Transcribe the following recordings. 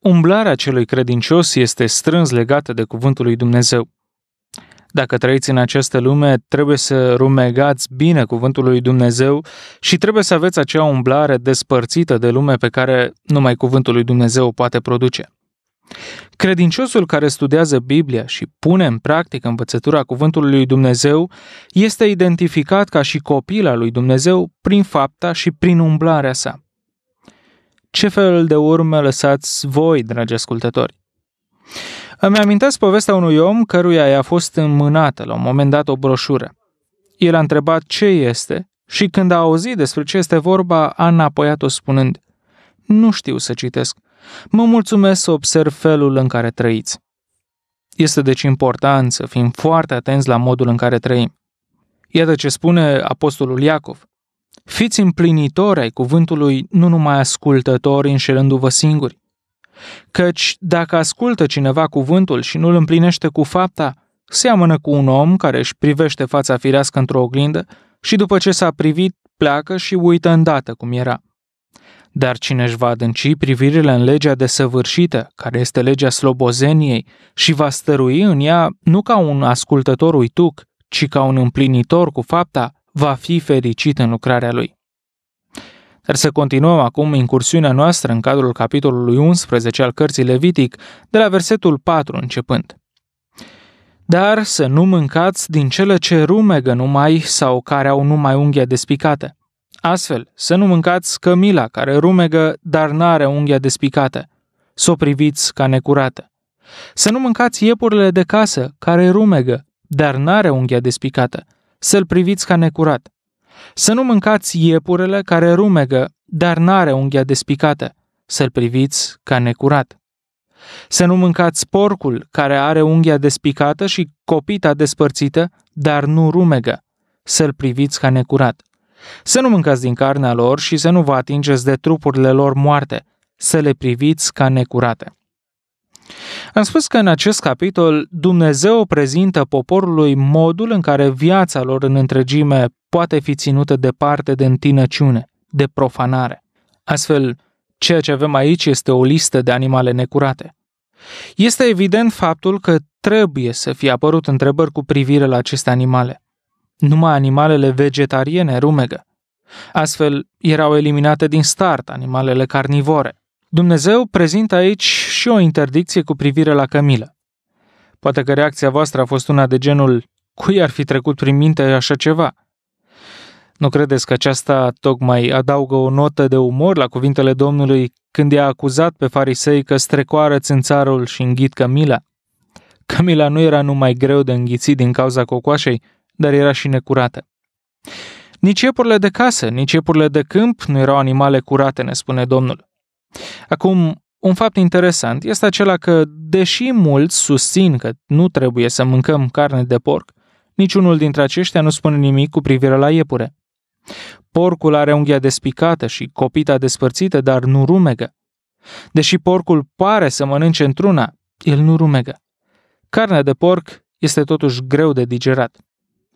umblarea celui credincios este strâns legată de cuvântul lui Dumnezeu. Dacă trăiți în această lume, trebuie să rumegați bine cuvântul lui Dumnezeu și trebuie să aveți acea umblare despărțită de lume pe care numai cuvântul lui Dumnezeu o poate produce. Credinciosul care studiază Biblia și pune în practică învățătura cuvântului lui Dumnezeu este identificat ca și copila lui Dumnezeu prin fapta și prin umblarea sa ce fel de urme lăsați voi, dragi ascultători? Îmi amintesc povestea unui om căruia i-a fost înmânată la un moment dat o broșură. El a întrebat ce este și când a auzit despre ce este vorba, a înapoiat-o spunând Nu știu să citesc. Mă mulțumesc să observ felul în care trăiți. Este deci important să fim foarte atenți la modul în care trăim. Iată ce spune apostolul Iacov. Fiți împlinitori ai cuvântului, nu numai ascultători înșelându-vă singuri. Căci dacă ascultă cineva cuvântul și nu-l împlinește cu fapta, seamănă cu un om care își privește fața firească într-o oglindă și după ce s-a privit, pleacă și uită îndată cum era. Dar cine își va adânci privirile în legea desăvârșită, care este legea slobozeniei, și va stărui în ea nu ca un ascultător uituc, ci ca un împlinitor cu fapta, va fi fericit în lucrarea lui. Dar să continuăm acum incursiunea noastră în cadrul capitolului 11 al cărții Levitic, de la versetul 4 începând. Dar să nu mâncați din cele ce rumegă numai sau care au numai unghia despicată. Astfel, să nu mâncați cămila care rumegă, dar n-are unghia despicată. Să o priviți ca necurată. Să nu mâncați iepurile de casă care rumegă, dar n-are unghia despicată să-l priviți ca necurat. Să nu mâncați iepurele care rumegă, dar n-are unghia despicată, să-l priviți ca necurat. Să nu mâncați porcul care are unghia despicată și copita despărțită, dar nu rumegă, să-l priviți ca necurat. Să nu mâncați din carnea lor și să nu vă atingeți de trupurile lor moarte, să le priviți ca necurate. Am spus că în acest capitol Dumnezeu prezintă poporului modul în care viața lor în întregime poate fi ținută departe de întinăciune, de profanare. Astfel, ceea ce avem aici este o listă de animale necurate. Este evident faptul că trebuie să fie apărut întrebări cu privire la aceste animale. Numai animalele vegetariene rumegă. Astfel, erau eliminate din start animalele carnivore. Dumnezeu prezintă aici și o interdicție cu privire la Camila. Poate că reacția voastră a fost una de genul cui ar fi trecut prin minte așa ceva? Nu credeți că aceasta tocmai adaugă o notă de umor la cuvintele Domnului când i-a acuzat pe farisei că strecoară țânțarul și înghit Camila? Camila nu era numai greu de înghițit din cauza cocoașei, dar era și necurată. Nici iepurile de casă, nici iepurile de câmp nu erau animale curate, ne spune Domnul. Acum, un fapt interesant este acela că, deși mulți susțin că nu trebuie să mâncăm carne de porc, niciunul dintre aceștia nu spune nimic cu privire la iepure. Porcul are unghia despicată și copita despărțită, dar nu rumegă. Deși porcul pare să mănânce într-una, el nu rumegă. Carnea de porc este totuși greu de digerat.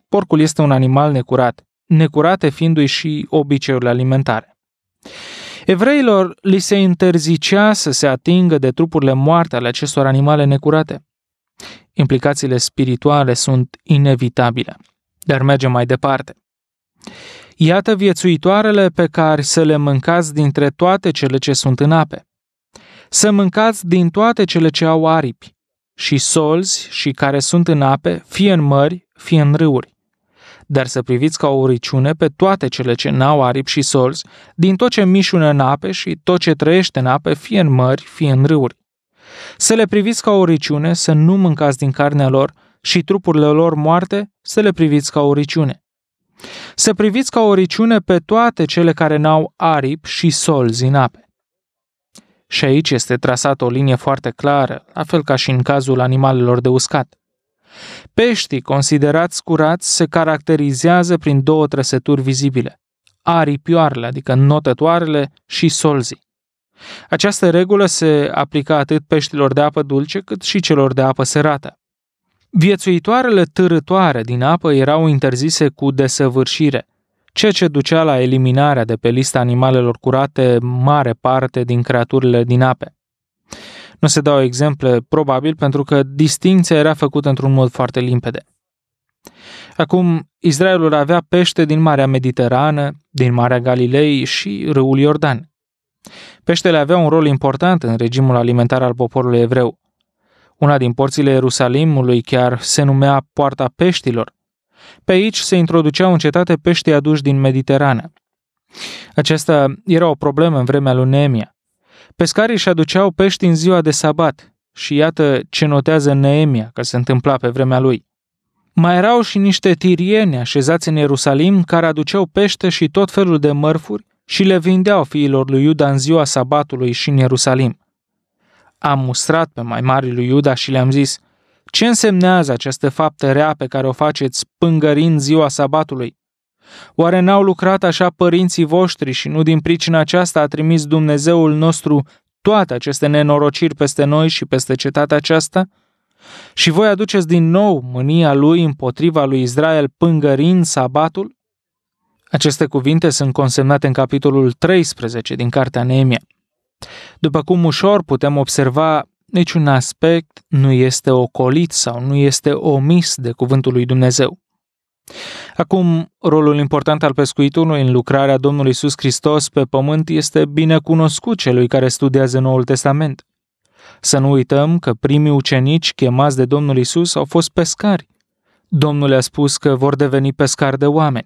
Porcul este un animal necurat, necurate fiindu-i și obiceiurile alimentare. Evreilor li se interzicea să se atingă de trupurile moarte ale acestor animale necurate. Implicațiile spirituale sunt inevitabile, dar mergem mai departe. Iată viețuitoarele pe care să le mâncați dintre toate cele ce sunt în ape. Să mâncați din toate cele ce au aripi, și solzi și care sunt în ape, fie în mări, fie în râuri dar să priviți ca o riciune pe toate cele ce n-au aripi și solzi, din tot ce mișună în ape și tot ce trăiește în ape, fie în mări, fie în râuri. Să le priviți ca o riciune, să nu mâncați din carnea lor și trupurile lor moarte, să le priviți ca o riciune. Să priviți ca o riciune pe toate cele care n-au aripi și solzi în ape. Și aici este trasată o linie foarte clară, la fel ca și în cazul animalelor de uscat. Peștii considerați curați se caracterizează prin două trăsături vizibile, aripioarele, adică notătoarele, și solzii. Această regulă se aplică atât peștilor de apă dulce cât și celor de apă sărată. Viețuitoarele târătoare din apă erau interzise cu desăvârșire, ceea ce ducea la eliminarea de pe lista animalelor curate mare parte din creaturile din ape. Nu se dau exemple, probabil, pentru că distinția era făcută într-un mod foarte limpede. Acum, Israelul avea pește din Marea Mediterană, din Marea Galilei și râul Iordan. Peștele avea un rol important în regimul alimentar al poporului evreu. Una din porțile Ierusalimului chiar se numea Poarta Peștilor. Pe aici se introduceau în cetate peștii aduși din Mediterană. Aceasta era o problemă în vremea lui Neemia. Pescarii își aduceau pești în ziua de sabat și iată ce notează Neemia că se întâmpla pe vremea lui. Mai erau și niște tirieni așezați în Ierusalim care aduceau pește și tot felul de mărfuri și le vindeau fiilor lui Iuda în ziua sabatului și în Ierusalim. Am mustrat pe mai mari lui Iuda și le-am zis, ce însemnează această faptă rea pe care o faceți pângărind ziua sabatului? Oare n-au lucrat așa părinții voștri și nu din pricina aceasta a trimis Dumnezeul nostru toate aceste nenorociri peste noi și peste cetatea aceasta? Și voi aduceți din nou mânia lui împotriva lui Israel pângărind sabatul? Aceste cuvinte sunt consemnate în capitolul 13 din Cartea Neemia. După cum ușor putem observa, niciun aspect nu este ocolit sau nu este omis de cuvântul lui Dumnezeu. Acum, rolul important al pescuitului în lucrarea Domnului Iisus Hristos pe pământ este bine cunoscut celui care studiază Noul Testament. Să nu uităm că primii ucenici chemați de Domnul Isus au fost pescari. Domnul le-a spus că vor deveni pescari de oameni.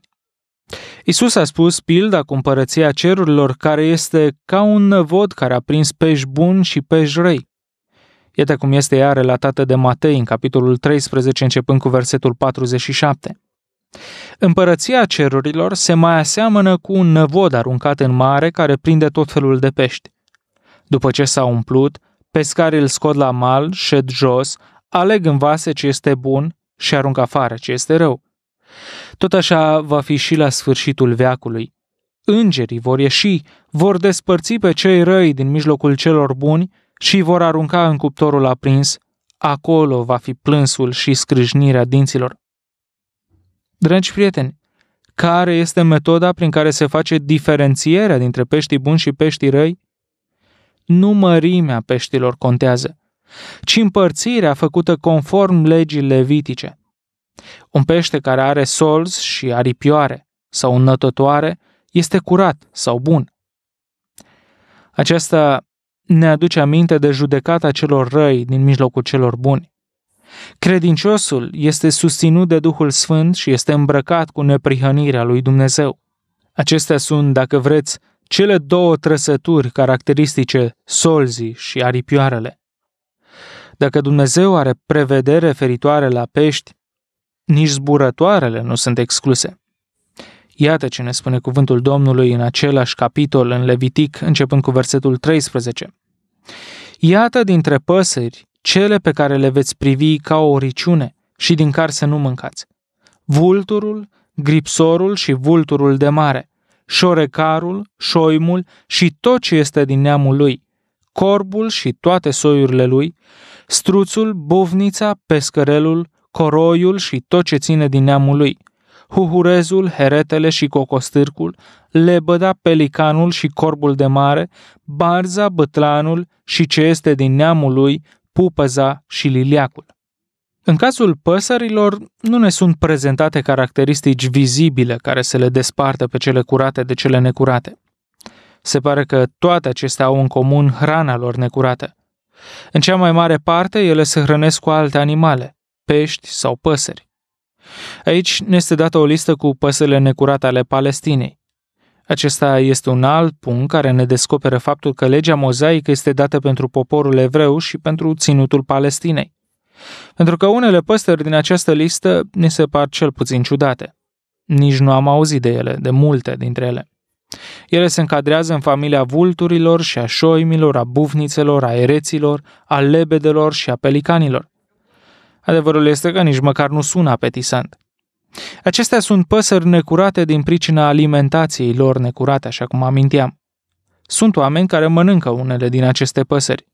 Isus a spus pilda cu împărăția cerurilor, care este ca un năvod care a prins pești bun și pești răi. Iată cum este ea relatată de Matei în capitolul 13, începând cu versetul 47. Împărăția cerurilor se mai aseamănă cu un năvod aruncat în mare care prinde tot felul de pești. După ce s-a umplut, pescarii îl scot la mal, șed jos, aleg în vase ce este bun și arunc afară ce este rău. Tot așa va fi și la sfârșitul veacului. Îngerii vor ieși, vor despărți pe cei răi din mijlocul celor buni și vor arunca în cuptorul aprins. Acolo va fi plânsul și scrâșnirea dinților. Dragi prieteni, care este metoda prin care se face diferențierea dintre peștii buni și peștii răi? Nu mărimea peștilor contează, ci împărțirea făcută conform legii levitice. Un pește care are solz și aripioare sau înnătătoare este curat sau bun. Aceasta ne aduce aminte de judecata celor răi din mijlocul celor buni. Credinciosul este susținut de Duhul Sfânt și este îmbrăcat cu neprihănirea lui Dumnezeu. Acestea sunt, dacă vreți, cele două trăsături caracteristice solzii și aripioarele. Dacă Dumnezeu are prevedere referitoare la pești, nici zburătoarele nu sunt excluse. Iată ce ne spune cuvântul Domnului în același capitol, în Levitic, începând cu versetul 13. Iată dintre păsări cele pe care le veți privi ca o oriciune și din care să nu mâncați. Vulturul, gripsorul și vulturul de mare, șorecarul, șoimul și tot ce este din neamul lui, corbul și toate soiurile lui, struțul, bovnița, pescărelul, coroiul și tot ce ține din neamul lui, huhurezul, heretele și cocostârcul, lebăda, pelicanul și corbul de mare, barza, bătlanul și ce este din neamul lui, pupăza și liliacul. În cazul păsărilor, nu ne sunt prezentate caracteristici vizibile care să le despartă pe cele curate de cele necurate. Se pare că toate acestea au în comun hrana lor necurată. În cea mai mare parte, ele se hrănesc cu alte animale, pești sau păsări. Aici ne este dată o listă cu păsările necurate ale Palestinei. Acesta este un alt punct care ne descoperă faptul că legea mozaică este dată pentru poporul evreu și pentru ținutul Palestinei. Pentru că unele păstări din această listă ni se par cel puțin ciudate. Nici nu am auzit de ele, de multe dintre ele. Ele se încadrează în familia vulturilor și a șoimilor, a bufnițelor, a ereților, a lebedelor și a pelicanilor. Adevărul este că nici măcar nu sună apetisant. Acestea sunt păsări necurate din pricina alimentației lor necurate, așa cum aminteam. Sunt oameni care mănâncă unele din aceste păsări.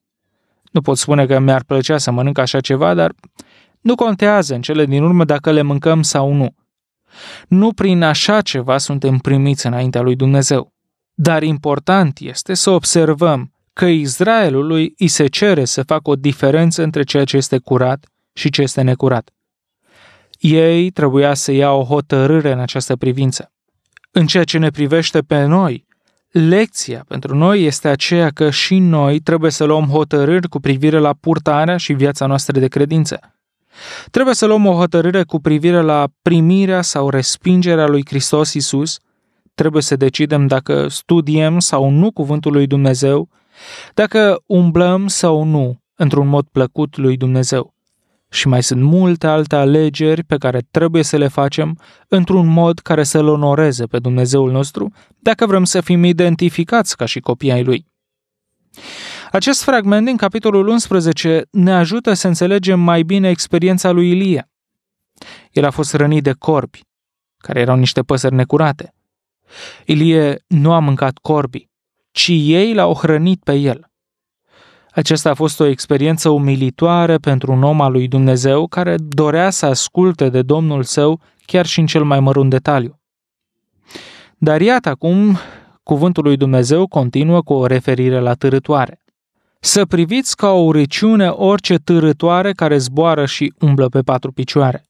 Nu pot spune că mi-ar plăcea să mănânc așa ceva, dar nu contează în cele din urmă dacă le mâncăm sau nu. Nu prin așa ceva suntem primiți înaintea lui Dumnezeu. Dar important este să observăm că Israelului îi se cere să facă o diferență între ceea ce este curat și ce este necurat. Ei trebuia să ia o hotărâre în această privință. În ceea ce ne privește pe noi, lecția pentru noi este aceea că și noi trebuie să luăm hotărâri cu privire la purtarea și viața noastră de credință. Trebuie să luăm o hotărâre cu privire la primirea sau respingerea lui Hristos Isus, trebuie să decidem dacă studiem sau nu Cuvântul lui Dumnezeu, dacă umblăm sau nu într-un mod plăcut lui Dumnezeu și mai sunt multe alte alegeri pe care trebuie să le facem într-un mod care să-L onoreze pe Dumnezeul nostru dacă vrem să fim identificați ca și copii ai Lui. Acest fragment din capitolul 11 ne ajută să înțelegem mai bine experiența lui Ilie. El a fost rănit de corbi, care erau niște păsări necurate. Ilie nu a mâncat corbi, ci ei l-au hrănit pe el. Aceasta a fost o experiență umilitoare pentru un om al lui Dumnezeu care dorea să asculte de Domnul său chiar și în cel mai mărunt detaliu. Dar iată acum, cuvântul lui Dumnezeu continuă cu o referire la târătoare. Să priviți ca o urăciune orice târătoare care zboară și umblă pe patru picioare.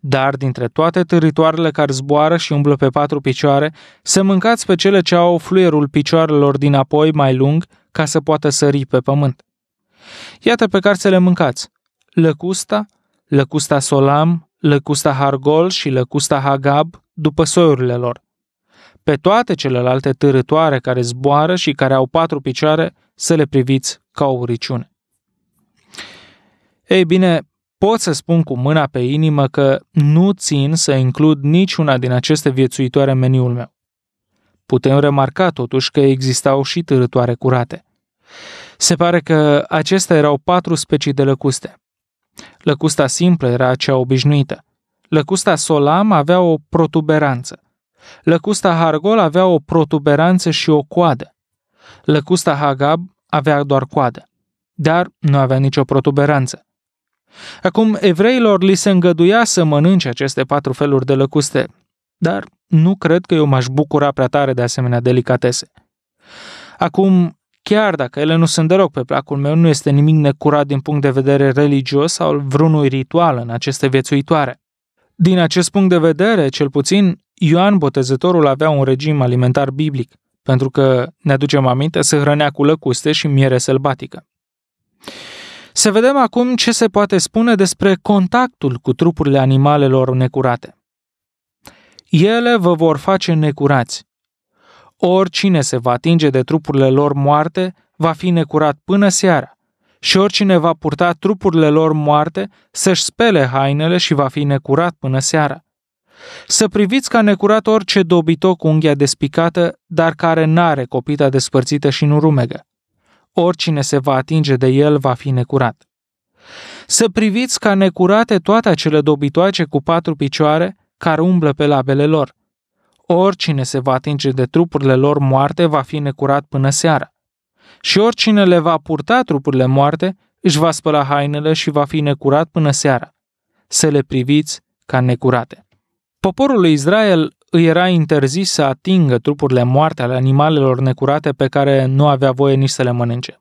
Dar dintre toate târitoarele care zboară și umblă pe patru picioare, să mâncați pe cele ce au fluierul picioarelor din apoi mai lung ca să poată sări pe pământ. Iată pe care să le mâncați. Lăcusta, lăcusta solam, lăcusta hargol și lăcusta hagab, după soiurile lor. Pe toate celelalte târătoare care zboară și care au patru picioare, să le priviți ca o uriciune. Ei bine, pot să spun cu mâna pe inimă că nu țin să includ niciuna din aceste viețuitoare în meniul meu. Putem remarca totuși că existau și târătoare curate. Se pare că acestea erau patru specii de lăcuste. Lăcusta simplă era cea obișnuită. Lăcusta solam avea o protuberanță. Lăcusta hargol avea o protuberanță și o coadă. Lăcusta hagab avea doar coadă, dar nu avea nicio protuberanță. Acum, evreilor li se îngăduia să mănânce aceste patru feluri de lăcuste, dar nu cred că eu m-aș bucura prea tare de asemenea delicatese. Acum, chiar dacă ele nu sunt deloc pe placul meu, nu este nimic necurat din punct de vedere religios sau vreunui ritual în aceste viețuitoare. Din acest punct de vedere, cel puțin, Ioan Botezătorul avea un regim alimentar biblic, pentru că, ne aducem aminte, se hrănea cu lăcuste și miere sălbatică. Să vedem acum ce se poate spune despre contactul cu trupurile animalelor necurate ele vă vor face necurați. Oricine se va atinge de trupurile lor moarte va fi necurat până seara, și oricine va purta trupurile lor moarte să-și spele hainele și va fi necurat până seara. Să priviți ca necurat orice dobitoc cu unghia despicată, dar care n-are copita despărțită și nu rumegă. Oricine se va atinge de el va fi necurat. Să priviți ca necurate toate acele dobitoace cu patru picioare, care umblă pe labele lor. Oricine se va atinge de trupurile lor moarte va fi necurat până seara. Și oricine le va purta trupurile moarte își va spăla hainele și va fi necurat până seara. Să le priviți ca necurate. Poporul lui Israel îi era interzis să atingă trupurile moarte ale animalelor necurate pe care nu avea voie nici să le mănânce.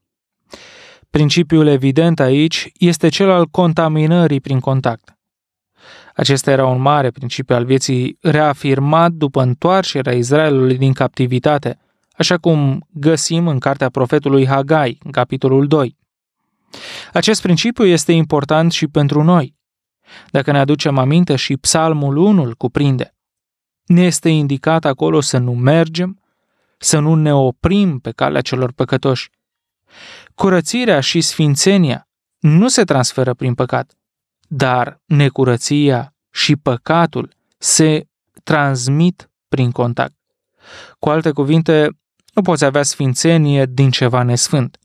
Principiul evident aici este cel al contaminării prin contact. Acesta era un mare principiu al vieții reafirmat după întoarcerea Israelului din captivitate, așa cum găsim în cartea profetului Hagai, în capitolul 2. Acest principiu este important și pentru noi. Dacă ne aducem aminte și psalmul 1 îl cuprinde. Ne este indicat acolo să nu mergem, să nu ne oprim pe calea celor păcătoși. Curățirea și sfințenia nu se transferă prin păcat dar necurăția și păcatul se transmit prin contact. Cu alte cuvinte, nu poți avea sfințenie din ceva nesfânt.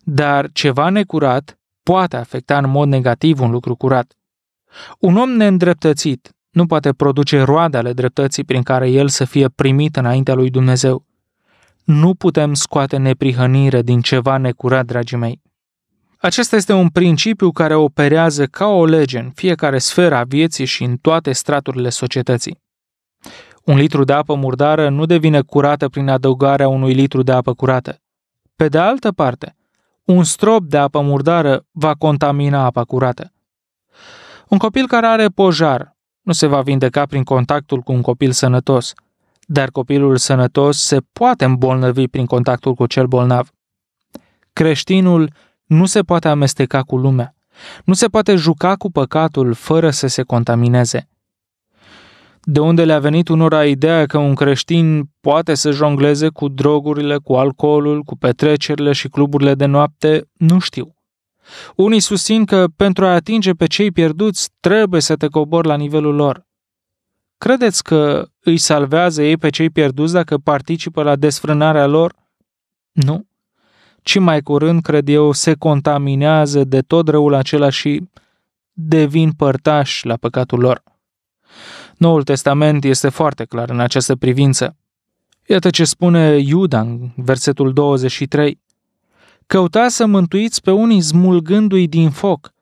Dar ceva necurat poate afecta în mod negativ un lucru curat. Un om neîndreptățit nu poate produce ale dreptății prin care el să fie primit înaintea lui Dumnezeu. Nu putem scoate neprihănire din ceva necurat, dragii mei. Acesta este un principiu care operează ca o lege în fiecare sferă a vieții și în toate straturile societății. Un litru de apă murdară nu devine curată prin adăugarea unui litru de apă curată. Pe de altă parte, un strop de apă murdară va contamina apa curată. Un copil care are pojar nu se va vindeca prin contactul cu un copil sănătos, dar copilul sănătos se poate îmbolnăvi prin contactul cu cel bolnav. Creștinul nu se poate amesteca cu lumea, nu se poate juca cu păcatul fără să se contamineze. De unde le-a venit unora ideea că un creștin poate să jongleze cu drogurile, cu alcoolul, cu petrecerile și cluburile de noapte, nu știu. Unii susțin că pentru a atinge pe cei pierduți trebuie să te cobori la nivelul lor. Credeți că îi salvează ei pe cei pierduți dacă participă la desfrânarea lor? Nu ci mai curând, cred eu, se contaminează de tot răul acela și devin părtași la păcatul lor. Noul Testament este foarte clar în această privință. Iată ce spune Iuda în versetul 23. Căuta să mântuiți pe unii smulgându-i din foc,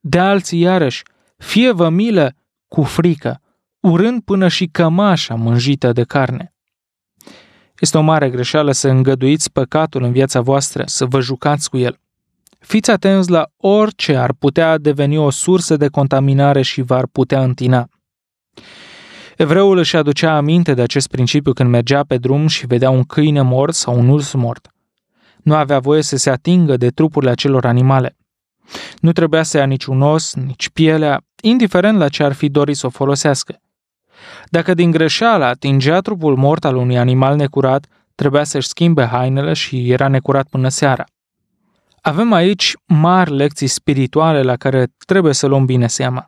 de alții iarăși, fie vă milă cu frică, urând până și cămașa mânjită de carne. Este o mare greșeală să îngăduiți păcatul în viața voastră, să vă jucați cu el. Fiți atenți la orice ar putea deveni o sursă de contaminare și v-ar putea întina. Evreul își aducea aminte de acest principiu când mergea pe drum și vedea un câine mort sau un urs mort. Nu avea voie să se atingă de trupurile acelor animale. Nu trebuia să ia niciun os, nici pielea, indiferent la ce ar fi dorit să o folosească. Dacă din greșeală atingea trupul mort al unui animal necurat, trebuia să-și schimbe hainele și era necurat până seara. Avem aici mari lecții spirituale la care trebuie să luăm bine seama.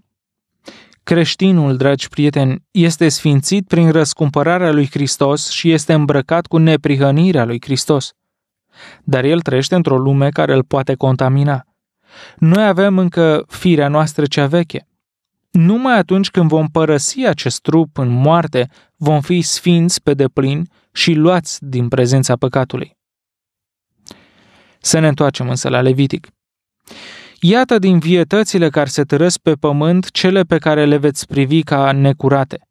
Creștinul, dragi prieteni, este sfințit prin răscumpărarea lui Hristos și este îmbrăcat cu neprihănirea lui Hristos. Dar el trăiește într-o lume care îl poate contamina. Noi avem încă firea noastră cea veche, numai atunci când vom părăsi acest trup în moarte, vom fi sfinți pe deplin și luați din prezența păcatului. Să ne întoarcem însă la Levitic. Iată din vietățile care se târăsc pe pământ cele pe care le veți privi ca necurate.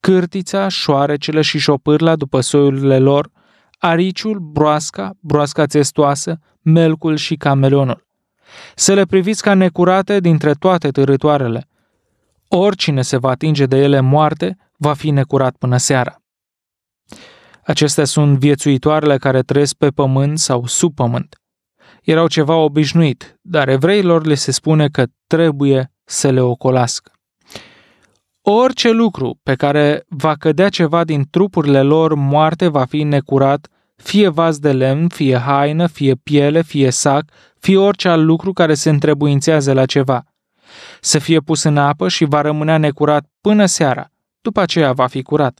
Cârtița, șoarecele și șopârla după soiurile lor, ariciul, broasca, broasca testoasă, melcul și camelonul. Să le priviți ca necurate dintre toate târătoarele – oricine se va atinge de ele moarte va fi necurat până seara. Acestea sunt viețuitoarele care trăiesc pe pământ sau sub pământ. Erau ceva obișnuit, dar evreilor le se spune că trebuie să le ocolască. Orice lucru pe care va cădea ceva din trupurile lor moarte va fi necurat, fie vas de lemn, fie haină, fie piele, fie sac, fie orice alt lucru care se întrebuințează la ceva – să fie pus în apă și va rămâne necurat până seara, după aceea va fi curat.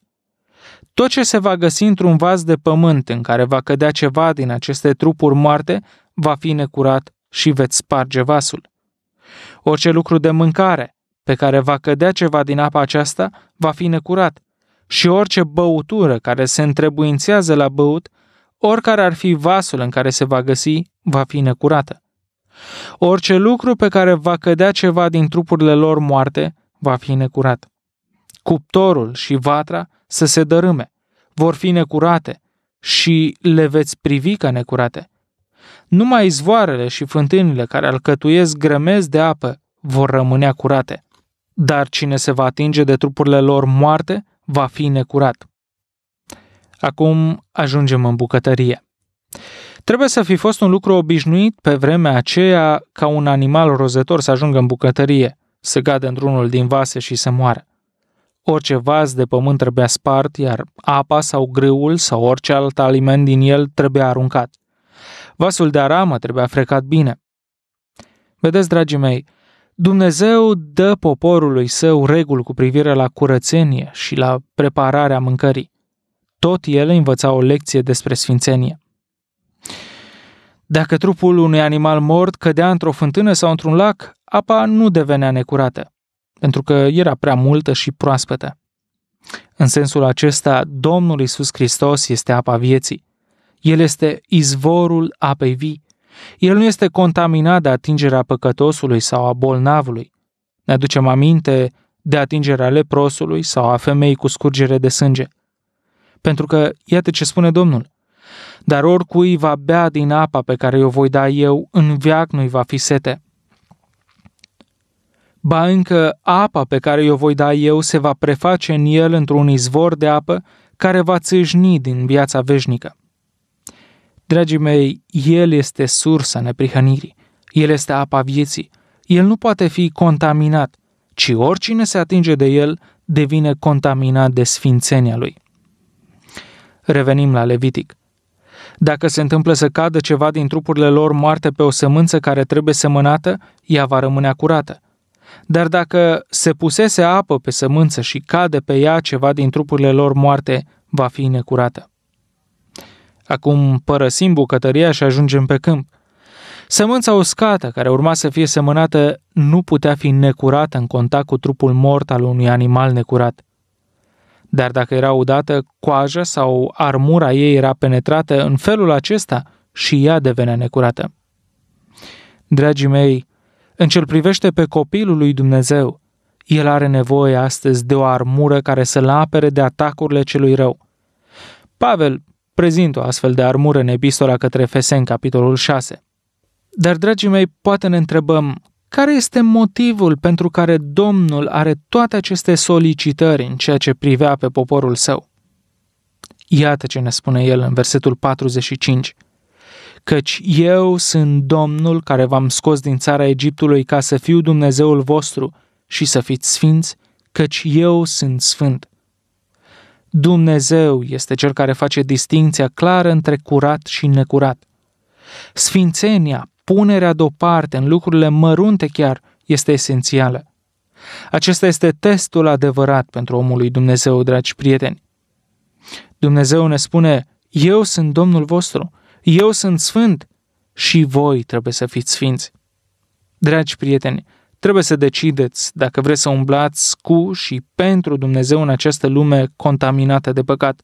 Tot ce se va găsi într-un vas de pământ în care va cădea ceva din aceste trupuri moarte, va fi necurat și veți sparge vasul. Orice lucru de mâncare pe care va cădea ceva din apa aceasta, va fi necurat, și orice băutură care se întrebuințează la băut, oricare ar fi vasul în care se va găsi, va fi necurată. Orice lucru pe care va cădea ceva din trupurile lor moarte va fi necurat. Cuptorul și vatra să se dărâme, vor fi necurate și le veți privi ca necurate. Numai izvoarele și fântânile care alcătuiesc grămezi de apă vor rămâne curate, dar cine se va atinge de trupurile lor moarte va fi necurat. Acum ajungem în bucătărie. Trebuie să fi fost un lucru obișnuit pe vremea aceea ca un animal rozător să ajungă în bucătărie, să cadă într-unul din vase și să moară. Orice vas de pământ trebuia spart, iar apa sau grâul sau orice alt aliment din el trebuia aruncat. Vasul de aramă trebuia frecat bine. Vedeți, dragii mei, Dumnezeu dă poporului său reguli cu privire la curățenie și la prepararea mâncării. Tot el învăța o lecție despre sfințenie. Dacă trupul unui animal mort cădea într-o fântână sau într-un lac, apa nu devenea necurată, pentru că era prea multă și proaspătă. În sensul acesta, Domnul Isus Hristos este apa vieții. El este izvorul apei vii. El nu este contaminat de atingerea păcătosului sau a bolnavului. Ne aducem aminte de atingerea leprosului sau a femeii cu scurgere de sânge. Pentru că, iată ce spune Domnul, dar oricui va bea din apa pe care o voi da eu, în veac nu-i va fi sete. Ba încă apa pe care o voi da eu se va preface în el într-un izvor de apă care va țâșni din viața veșnică. Dragii mei, El este sursa neprihănirii, El este apa vieții, El nu poate fi contaminat, ci oricine se atinge de El devine contaminat de sfințenia Lui. Revenim la Levitic. Dacă se întâmplă să cadă ceva din trupurile lor moarte pe o sămânță care trebuie semănată, ea va rămâne curată. Dar dacă se pusese apă pe sămânță și cade pe ea ceva din trupurile lor moarte, va fi necurată. Acum părăsim bucătăria și ajungem pe câmp. Sămânța uscată, care urma să fie semănată, nu putea fi necurată în contact cu trupul mort al unui animal necurat – dar dacă era udată, coaja sau armura ei era penetrată în felul acesta și ea devenea necurată. Dragii mei, în ce privește pe copilul lui Dumnezeu, el are nevoie astăzi de o armură care să-l apere de atacurile celui rău. Pavel prezintă o astfel de armură în epistola către Fesen, capitolul 6. Dar, dragii mei, poate ne întrebăm care este motivul pentru care Domnul are toate aceste solicitări în ceea ce privea pe poporul său? Iată ce ne spune el în versetul 45. Căci eu sunt Domnul care v-am scos din țara Egiptului ca să fiu Dumnezeul vostru și să fiți sfinți, căci eu sunt sfânt. Dumnezeu este cel care face distinția clară între curat și necurat. Sfințenia, punerea deoparte în lucrurile mărunte chiar este esențială. Acesta este testul adevărat pentru omul lui Dumnezeu, dragi prieteni. Dumnezeu ne spune, eu sunt Domnul vostru, eu sunt sfânt și voi trebuie să fiți sfinți. Dragi prieteni, trebuie să decideți dacă vreți să umblați cu și pentru Dumnezeu în această lume contaminată de păcat.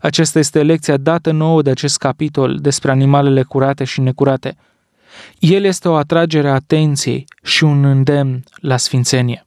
Aceasta este lecția dată nouă de acest capitol despre animalele curate și necurate – el este o atragere a atenției și un îndemn la sfințenie.